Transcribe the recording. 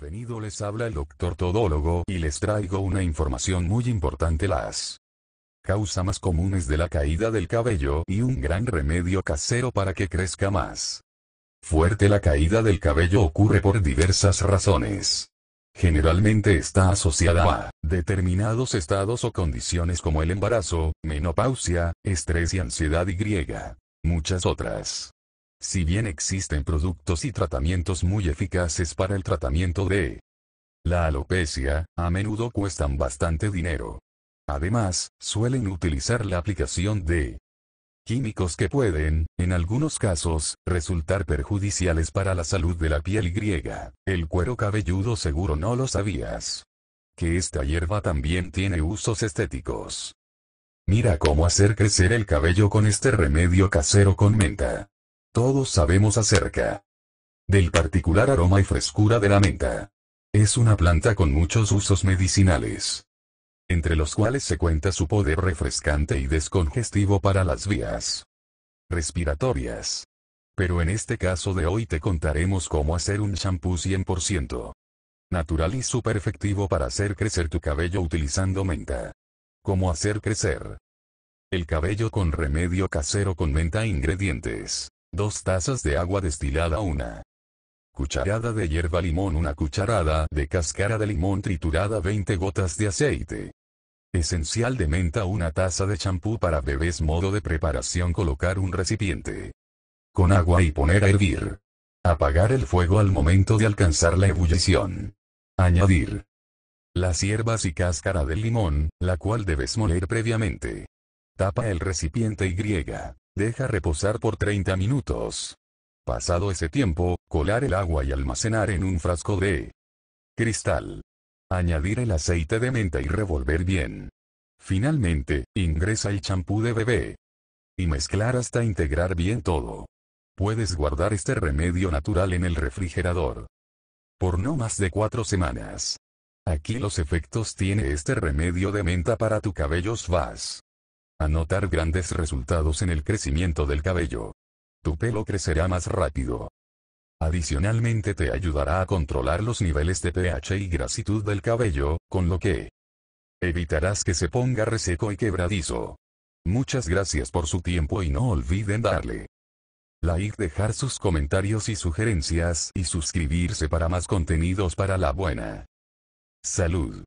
Bienvenido les habla el doctor todólogo y les traigo una información muy importante las causas más comunes de la caída del cabello y un gran remedio casero para que crezca más. Fuerte la caída del cabello ocurre por diversas razones. Generalmente está asociada a determinados estados o condiciones como el embarazo, menopausia, estrés y ansiedad y griega. Muchas otras. Si bien existen productos y tratamientos muy eficaces para el tratamiento de la alopecia, a menudo cuestan bastante dinero. Además, suelen utilizar la aplicación de químicos que pueden, en algunos casos, resultar perjudiciales para la salud de la piel griega. El cuero cabelludo seguro no lo sabías. Que esta hierba también tiene usos estéticos. Mira cómo hacer crecer el cabello con este remedio casero con menta. Todos sabemos acerca del particular aroma y frescura de la menta. Es una planta con muchos usos medicinales, entre los cuales se cuenta su poder refrescante y descongestivo para las vías respiratorias. Pero en este caso de hoy te contaremos cómo hacer un shampoo 100% natural y súper efectivo para hacer crecer tu cabello utilizando menta. Cómo hacer crecer el cabello con remedio casero con menta e ingredientes. Dos tazas de agua destilada una cucharada de hierba limón una cucharada de cáscara de limón triturada 20 gotas de aceite esencial de menta una taza de champú para bebés modo de preparación colocar un recipiente con agua y poner a hervir apagar el fuego al momento de alcanzar la ebullición añadir las hierbas y cáscara de limón, la cual debes moler previamente. Tapa el recipiente y griega. Deja reposar por 30 minutos. Pasado ese tiempo, colar el agua y almacenar en un frasco de cristal. Añadir el aceite de menta y revolver bien. Finalmente, ingresa el champú de bebé. Y mezclar hasta integrar bien todo. Puedes guardar este remedio natural en el refrigerador. Por no más de cuatro semanas. Aquí los efectos tiene este remedio de menta para tu cabello vas. Anotar grandes resultados en el crecimiento del cabello. Tu pelo crecerá más rápido. Adicionalmente te ayudará a controlar los niveles de pH y grasitud del cabello, con lo que evitarás que se ponga reseco y quebradizo. Muchas gracias por su tiempo y no olviden darle like, dejar sus comentarios y sugerencias y suscribirse para más contenidos para la buena salud.